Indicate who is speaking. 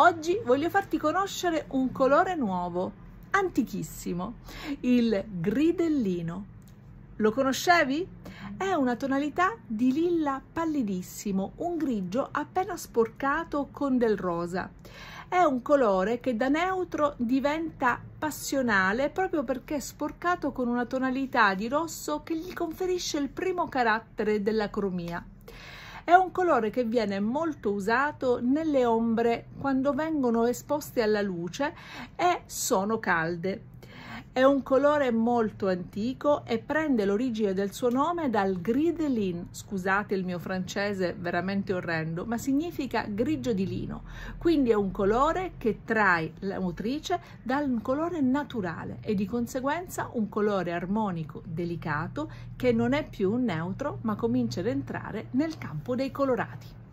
Speaker 1: Oggi voglio farti conoscere un colore nuovo, antichissimo, il gridellino. Lo conoscevi? È una tonalità di lilla pallidissimo, un grigio appena sporcato con del rosa. È un colore che da neutro diventa passionale proprio perché è sporcato con una tonalità di rosso che gli conferisce il primo carattere della cromia. È un colore che viene molto usato nelle ombre quando vengono esposte alla luce e sono calde è un colore molto antico e prende l'origine del suo nome dal gridelin, scusate il mio francese veramente orrendo, ma significa grigio di lino. Quindi è un colore che trae la motrice dal colore naturale e di conseguenza un colore armonico delicato che non è più neutro ma comincia ad entrare nel campo dei colorati.